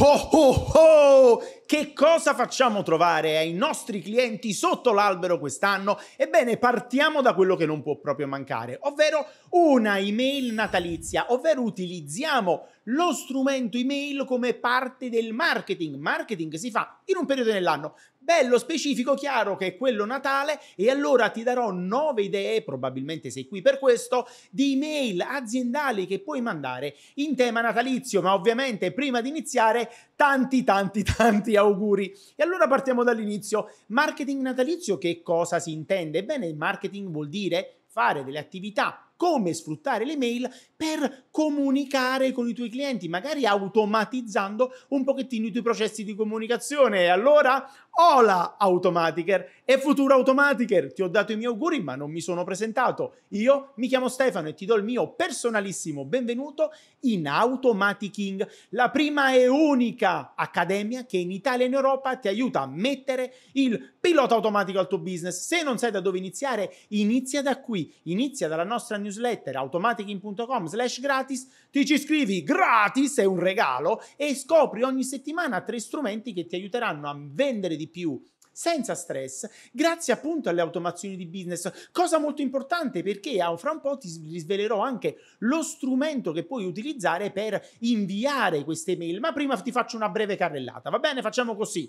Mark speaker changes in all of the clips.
Speaker 1: Oh oh oh! Che cosa facciamo trovare ai nostri clienti sotto l'albero quest'anno? Ebbene, partiamo da quello che non può proprio mancare, ovvero una email natalizia, ovvero utilizziamo lo strumento email come parte del marketing. Marketing si fa in un periodo dell'anno. Bello specifico, chiaro che è quello Natale e allora ti darò nove idee, probabilmente sei qui per questo, di email aziendali che puoi mandare in tema natalizio, ma ovviamente prima di iniziare tanti tanti tanti auguri. E allora partiamo dall'inizio. Marketing natalizio che cosa si intende? Bene, marketing vuol dire fare delle attività come sfruttare le mail per comunicare con i tuoi clienti, magari automatizzando un pochettino i tuoi processi di comunicazione. E allora, hola Automaticare e Futuro Automaticare, ti ho dato i miei auguri ma non mi sono presentato. Io mi chiamo Stefano e ti do il mio personalissimo benvenuto in Automaticing, la prima e unica accademia che in Italia e in Europa ti aiuta a mettere il pilota automatico al tuo business. Se non sai da dove iniziare, inizia da qui, inizia dalla nostra newsletter newsletter automaticin.com slash gratis, ti ci iscrivi gratis, è un regalo, e scopri ogni settimana tre strumenti che ti aiuteranno a vendere di più senza stress, grazie appunto alle automazioni di business. Cosa molto importante perché ah, fra un po' ti svelerò anche lo strumento che puoi utilizzare per inviare queste mail. Ma prima ti faccio una breve carrellata, va bene? Facciamo così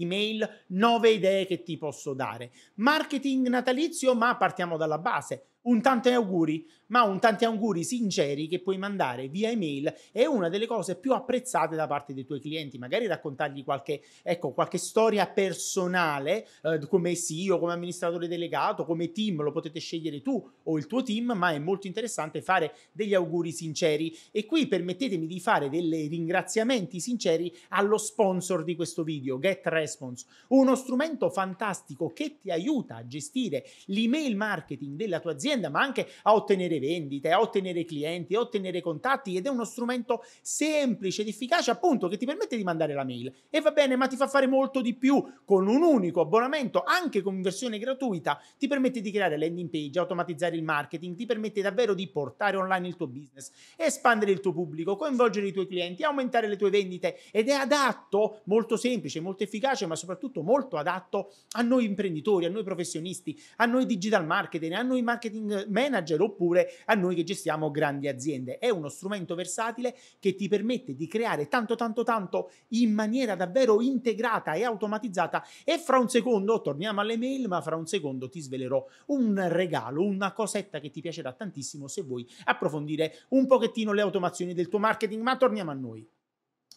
Speaker 1: email, nove idee che ti posso dare. Marketing natalizio, ma partiamo dalla base un tanti auguri, ma un tanti auguri sinceri che puoi mandare via email è una delle cose più apprezzate da parte dei tuoi clienti, magari raccontargli qualche, ecco, qualche storia personale eh, come CEO, come amministratore delegato, come team, lo potete scegliere tu o il tuo team, ma è molto interessante fare degli auguri sinceri e qui permettetemi di fare dei ringraziamenti sinceri allo sponsor di questo video, Get Response, uno strumento fantastico che ti aiuta a gestire l'email marketing della tua azienda un'azienda, ma anche a ottenere vendite, a ottenere clienti, a ottenere contatti ed è uno strumento semplice ed efficace appunto che ti permette di mandare la mail. E va bene, ma ti fa fare molto di più con un unico abbonamento, anche con versione gratuita, ti permette di creare landing page, automatizzare il marketing, ti permette davvero di portare online il tuo business, espandere il tuo pubblico, coinvolgere i tuoi clienti, aumentare le tue vendite ed è adatto, molto semplice, molto efficace, ma soprattutto molto adatto a noi imprenditori, a noi professionisti, a noi digital marketing, a noi marketing marketing manager oppure a noi che gestiamo grandi aziende. È uno strumento versatile che ti permette di creare tanto tanto tanto in maniera davvero integrata e automatizzata e fra un secondo torniamo alle mail, ma fra un secondo ti svelerò un regalo, una cosetta che ti piacerà tantissimo se vuoi approfondire un pochettino le automazioni del tuo marketing, ma torniamo a noi.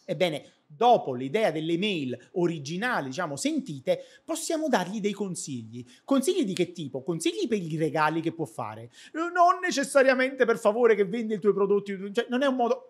Speaker 1: Ebbene, dopo l'idea delle mail originali, diciamo, sentite, possiamo dargli dei consigli. Consigli di che tipo? Consigli per i regali che può fare. Non necessariamente per favore che vendi i tuoi prodotti, cioè, non è un modo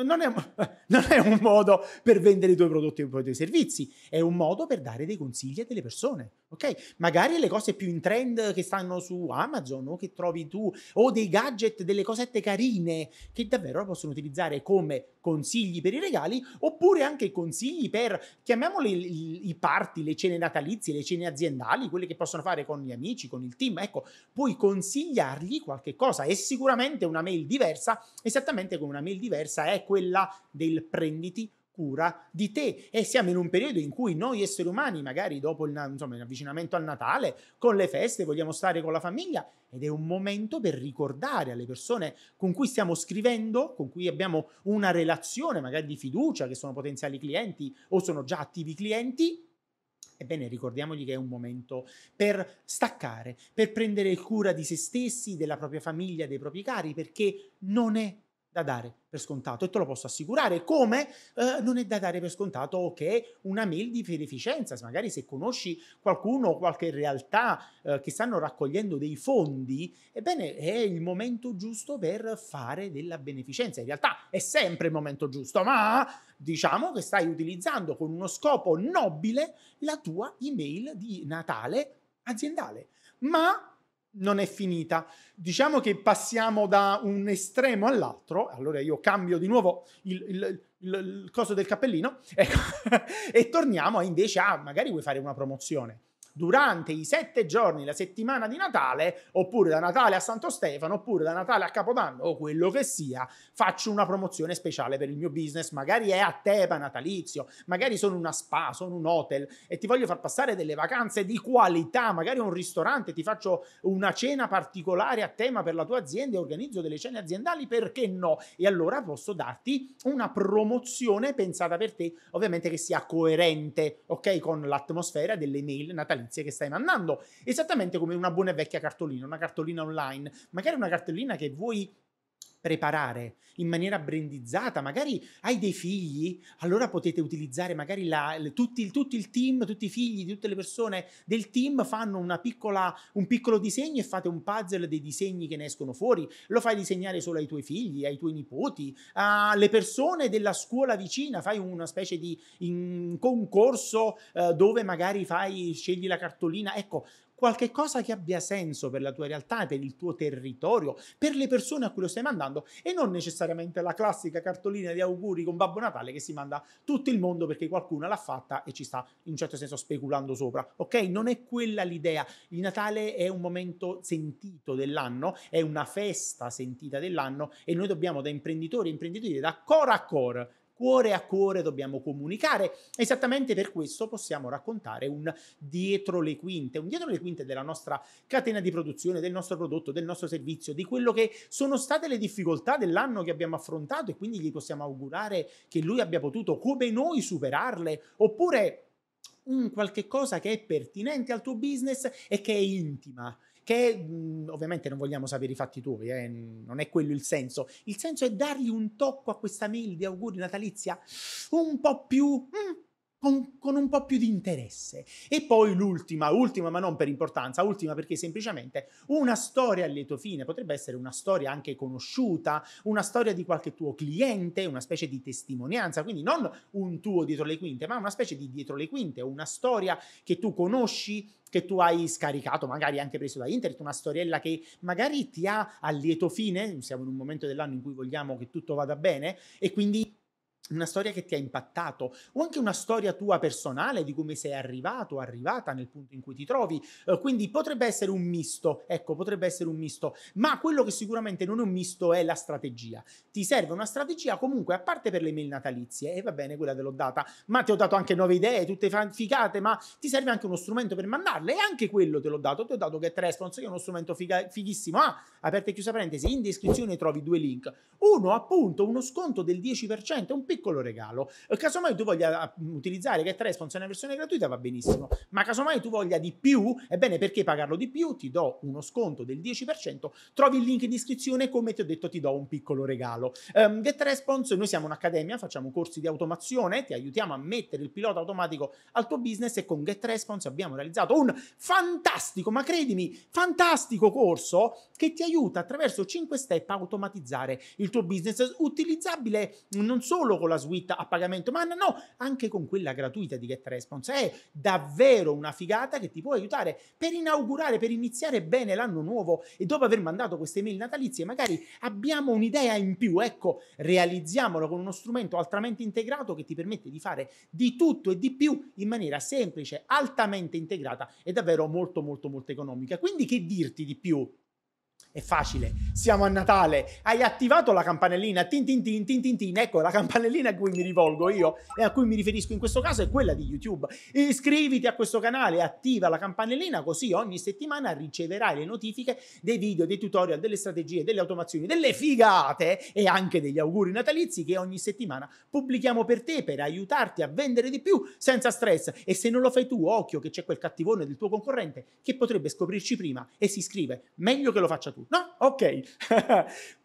Speaker 1: non è, non è, un modo per vendere i tuoi prodotti o i tuoi servizi, è un modo per dare dei consigli a delle persone. Ok? Magari le cose più in trend che stanno su Amazon o che trovi tu, o dei gadget, delle cosette carine che davvero possono utilizzare come consigli per i regali, oppure anche consigli per, chiamiamoli i party, le cene natalizie, le cene aziendali, quelle che possono fare con gli amici, con il team. Ecco, puoi consigliargli qualche cosa. E sicuramente una mail diversa, esattamente come una mail diversa, è quella del prenditi cura di te e siamo in un periodo in cui noi esseri umani magari dopo il, insomma, l'avvicinamento al Natale con le feste vogliamo stare con la famiglia ed è un momento per ricordare alle persone con cui stiamo scrivendo con cui abbiamo una relazione magari di fiducia che sono potenziali clienti o sono già attivi clienti Ebbene, ricordiamogli che è un momento per staccare, per prendere cura di se stessi, della propria famiglia, dei propri cari, perché non è da dare per scontato e te lo posso assicurare, come eh, non è da dare per scontato che una mail di beneficenza, magari se conosci qualcuno, qualche realtà eh, che stanno raccogliendo dei fondi, ebbene è il momento giusto per fare della beneficenza. In realtà è sempre il momento giusto, ma diciamo che stai utilizzando con uno scopo nobile la tua email di Natale aziendale. Ma non è finita. Diciamo che passiamo da un estremo all'altro, allora io cambio di nuovo il, il, il, il coso del cappellino ecco, e torniamo invece a ah, magari vuoi fare una promozione durante i sette giorni, la settimana di Natale, oppure da Natale a Santo Stefano, oppure da Natale a Capodanno o quello che sia, faccio una promozione speciale per il mio business, magari è a tema natalizio, magari sono una spa, sono un hotel e ti voglio far passare delle vacanze di qualità, magari un ristorante, ti faccio una cena particolare a tema per la tua azienda e organizzo delle cene aziendali, perché no? E allora posso darti una promozione pensata per te, ovviamente che sia coerente, ok, con l'atmosfera delle mail natalizie vitalizie che stai mandando, esattamente come una buona e vecchia cartolina, una cartolina online, magari una cartolina che vuoi preparare in maniera brandizzata, magari hai dei figli, allora potete utilizzare magari la, tutti, tutto il team, tutti i figli di tutte le persone del team fanno una piccola, un piccolo disegno e fate un puzzle dei disegni che ne escono fuori, lo fai disegnare solo ai tuoi figli, ai tuoi nipoti, alle persone della scuola vicina, fai una specie di concorso eh, dove magari fai, scegli la cartolina, ecco, qualche cosa che abbia senso per la tua realtà, per il tuo territorio, per le persone a cui lo stai mandando e non necessariamente la classica cartolina di auguri con Babbo Natale che si manda tutto il mondo perché qualcuno l'ha fatta e ci sta in un certo senso speculando sopra. Ok? Non è quella l'idea. Il Natale è un momento sentito dell'anno, è una festa sentita dell'anno e noi dobbiamo da imprenditori e imprenditori da core a core cuore a cuore dobbiamo comunicare. Esattamente per questo possiamo raccontare un dietro le quinte, un dietro le quinte della nostra catena di produzione, del nostro prodotto, del nostro servizio, di quello che sono state le difficoltà dell'anno che abbiamo affrontato e quindi gli possiamo augurare che lui abbia potuto come noi superarle, oppure un qualche cosa che è pertinente al tuo business e che è intima che mhmm, ovviamente non vogliamo sapere i fatti tuoi, eh, non è quello il senso. Il senso è dargli un tocco a questa mail di auguri natalizia un po' più... Mh, mhmm, con, con, un po' più di interesse. E poi l'ultima, ultima ma non per importanza, ultima perché semplicemente una storia a lieto fine, potrebbe essere una storia anche conosciuta, una storia di qualche tuo cliente, una specie di testimonianza, quindi non un tuo dietro le quinte, ma una specie di dietro le quinte, una storia che tu conosci, che tu hai scaricato, magari anche preso da internet, una storiella che magari ti ha a lieto fine, siamo in un momento dell'anno in cui vogliamo che tutto vada bene e quindi una storia che ti ha impattato o anche una storia tua personale di come sei arrivato o arrivata nel punto in cui ti trovi. Eh, quindi potrebbe essere un misto, ecco, potrebbe essere un misto, ma quello che sicuramente non è un misto è la strategia. Ti serve una strategia comunque, a parte per le mail natalizie, e va bene, quella te l'ho data, ma ti ho dato anche nuove idee, tutte figate, ma ti serve anche uno strumento per mandarle e anche quello te l'ho dato, ti ho dato Get Response, che è uno strumento figa- fighissimo. Ah, aperta e chiusa parentesi, in descrizione trovi due link. Uno appunto, uno sconto del 10%, è un piccolo piccolo regalo. Eh, casomai tu voglia ah, utilizzare Get Response in una versione gratuita va benissimo, ma casomai tu voglia di più, ebbene perché pagarlo di più? Ti do uno sconto del 10%, trovi il link in descrizione come ti ho detto ti do un piccolo regalo. Um, Get Response, noi siamo un'accademia, facciamo corsi di automazione, ti aiutiamo a mettere il pilota automatico al tuo business e con Get Response abbiamo realizzato un fantastico, ma credimi, fantastico corso che ti aiuta attraverso 5 step a automatizzare il tuo business, utilizzabile non solo con la suite a pagamento, ma no, anche con quella gratuita di Get Response. È davvero una figata che ti può aiutare per inaugurare, per iniziare bene l'anno nuovo e dopo aver mandato queste mail natalizie magari abbiamo un'idea in più. Ecco, realizziamolo con uno strumento altamente integrato che ti permette di fare di tutto e di più in maniera semplice, altamente integrata e davvero molto molto molto economica. Quindi che dirti di più? È facile. Siamo a Natale. Hai attivato la campanellina. Tin tin tin tin tin tin. Ecco la campanellina a cui mi rivolgo io e a cui mi riferisco in questo caso è quella di YouTube. Iscriviti a questo canale, attiva la campanellina così ogni settimana riceverai le notifiche dei video, dei tutorial, delle strategie, delle automazioni, delle figate e anche degli auguri natalizi che ogni settimana pubblichiamo per te per aiutarti a vendere di più senza stress. E se non lo fai tu, occhio che c'è quel cattivone del tuo concorrente che potrebbe scoprirci prima e si iscrive. Meglio che lo faccia tu. Goku. No? Ok.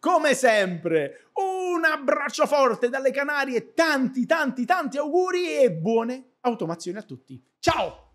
Speaker 1: Come sempre, un abbraccio forte dalle Canarie, tanti, tanti, tanti auguri e buone automazioni a tutti. Ciao!